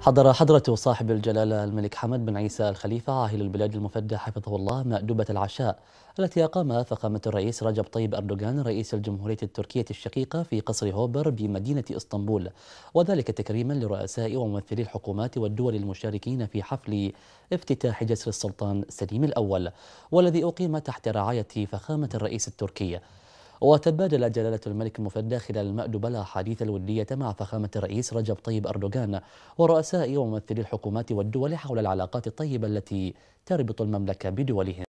حضر حضرة صاحب الجلالة الملك حمد بن عيسى الخليفة عاهل البلاد المفدى حفظه الله مأدبة العشاء التي أقام فخامة الرئيس رجب طيب أردوغان رئيس الجمهورية التركية الشقيقة في قصر هوبر بمدينة إسطنبول وذلك تكريما لرؤساء وممثلي الحكومات والدول المشاركين في حفل افتتاح جسر السلطان سليم الأول والذي أقيم تحت رعاية فخامة الرئيس التركي وتبادل جلالة الملك المفدى خلال المأدبة الأحاديث الودية مع فخامة الرئيس رجب طيب أردوغان ورؤساء وممثلي الحكومات والدول حول العلاقات الطيبة التي تربط المملكة بدولهم